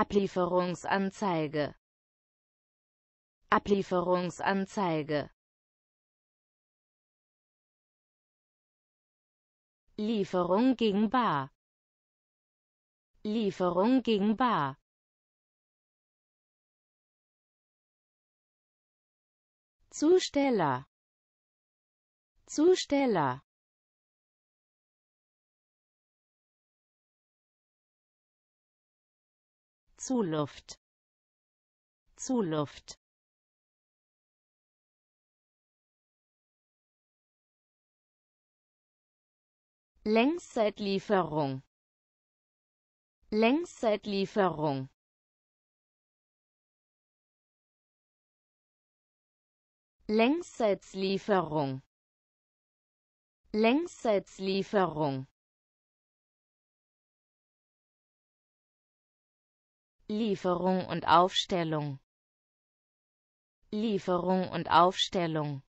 Ablieferungsanzeige Ablieferungsanzeige Lieferung gegen Bar Lieferung gegen Bar Zusteller Zusteller Zuluft Zuluft Längszeitlieferung Längszeitlieferung Längszeitslieferung Längszeitslieferung Lieferung und Aufstellung Lieferung und Aufstellung